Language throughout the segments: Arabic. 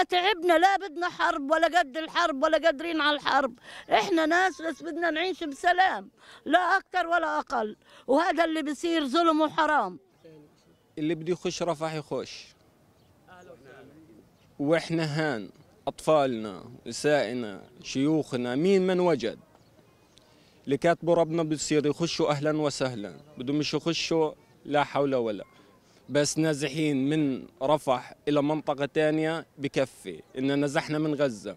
احنا تعبنا لا بدنا حرب ولا قد الحرب ولا قادرين على الحرب احنا ناس بس بدنا نعيش بسلام لا اكثر ولا اقل وهذا اللي بصير ظلم وحرام اللي بده يخش رفح يخش واحنا هان اطفالنا نسائنا شيوخنا مين من وجد اللي كاتبوا ربنا بصير يخشوا اهلا وسهلا بدهم مش يخشوا لا حول ولا بس نازحين من رفح إلى منطقة ثانية بكفي إن نزحنا من غزة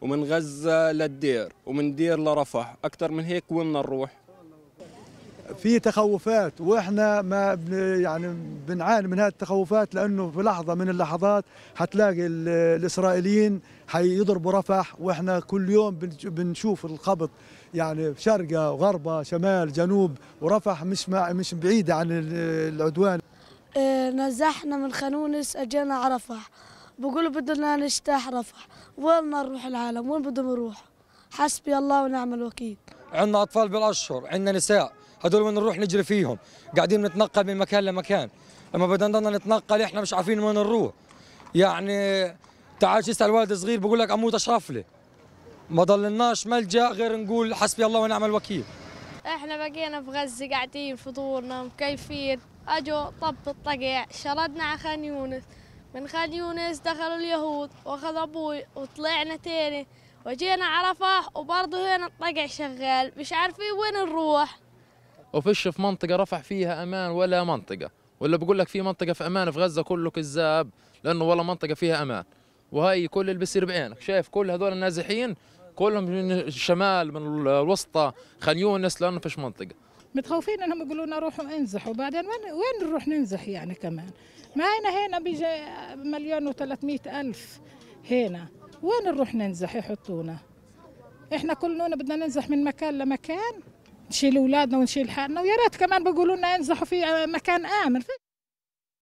ومن غزة للدير ومن دير لرفح أكثر من هيك وين نروح في تخوفات واحنا ما بن يعني بنعاني من هذه التخوفات لانه في لحظه من اللحظات حتلاقي الاسرائيليين حيضربوا رفح واحنا كل يوم بنشوف القبض يعني شرقه وغربه شمال جنوب ورفح مش مع مش بعيده عن العدوان آه، نزحنا من خانونس اجينا على رفح بقولوا بدنا نجتاح رفح وين ما نروح العالم وين بدهم نروح حسبي الله ونعم الوكيل عندنا اطفال بالاشهر عندنا نساء هدول وين نروح نجري فيهم قاعدين نتنقل من مكان لمكان لما بدنا نضلنا نتنقل احنا مش عارفين وين نروح يعني تعال تسال ولد صغير بقول لك اموت اشرف لي ما ضلناش ملجا غير نقول حسبي الله ونعم الوكيل احنا بقينا في غزه قاعدين فطورنا مكيفين أجو طب الطقع شردنا على خان يونس من خان يونس دخلوا اليهود واخذ أبوي وطلعنا تاني وجينا عرفة وبرضه هنا الطقع شغال مش عارفين إيه، وين نروح وفيش في منطقة رفع فيها أمان ولا منطقة ولا بقول لك في منطقة في أمان في غزة كله كذاب لأنه ولا منطقة فيها أمان وهاي كل اللي بيصير بعينك شايف كل هذول النازحين كلهم من الشمال من الوسطى خان يونس لأنه فيش منطقة متخوفين انهم يقولوا لنا روحوا انزحوا بعدين وين وين نروح ننزح يعني كمان ما هنا هنا بيجي مليون و300 الف هنا وين نروح ننزح يحطونا احنا كلنا بدنا ننزح من مكان لمكان نشيل اولادنا ونشيل حالنا ويا ريت كمان بيقولوا لنا انزحوا في مكان امن